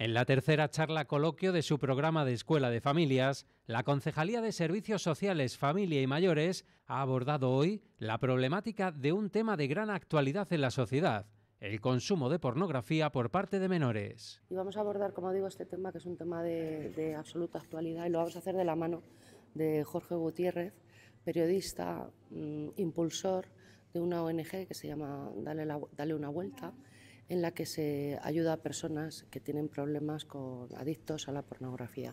En la tercera charla coloquio de su programa de Escuela de Familias, la Concejalía de Servicios Sociales, Familia y Mayores ha abordado hoy la problemática de un tema de gran actualidad en la sociedad, el consumo de pornografía por parte de menores. Y vamos a abordar, como digo, este tema que es un tema de, absoluta actualidad y lo vamos a hacer de la mano de Jorge Gutiérrez, periodista, mm, impulsor de una ONG que se llama Dale una vuelta en la que se ayuda a personas que tienen problemas con adictos a la pornografía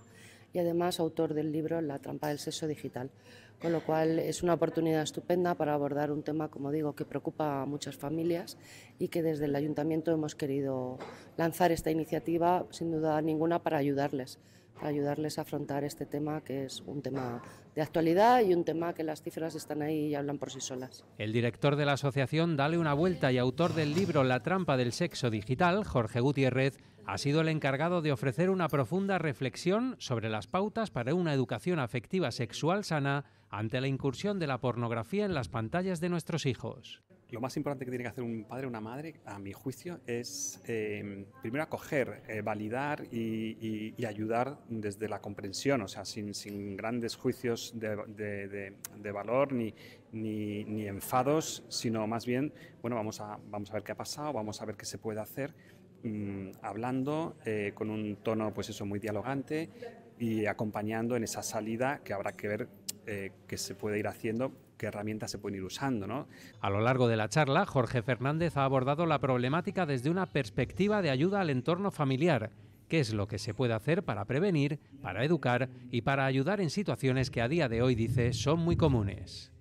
y además autor del libro La trampa del sexo digital, con lo cual es una oportunidad estupenda para abordar un tema, como digo, que preocupa a muchas familias y que desde el ayuntamiento hemos querido lanzar esta iniciativa, sin duda ninguna, para ayudarles ayudarles a afrontar este tema que es un tema de actualidad y un tema que las cifras están ahí y hablan por sí solas. El director de la asociación Dale una vuelta y autor del libro La trampa del sexo digital, Jorge Gutiérrez, ha sido el encargado de ofrecer una profunda reflexión sobre las pautas para una educación afectiva sexual sana ante la incursión de la pornografía en las pantallas de nuestros hijos lo más importante que tiene que hacer un padre o una madre, a mi juicio, es em, primero acoger, eh, validar y, ayudar desde la comprensión, o sea, sin, grandes juicios de, valor ni, enfados, sino más bien, bueno, vamos a, ver qué ha pasado, vamos a ver qué se puede hacer, mm, hablando eh, con un tono, pues eso, muy dialogante y acompañando en esa salida que habrá que ver eh, que se puede ir haciendo qué herramientas se pueden ir usando. ¿no? A lo largo de la charla, Jorge Fernández ha abordado la problemática desde una perspectiva de ayuda al entorno familiar. ¿Qué es lo que se puede hacer para prevenir, para educar y para ayudar en situaciones que a día de hoy dice son muy comunes?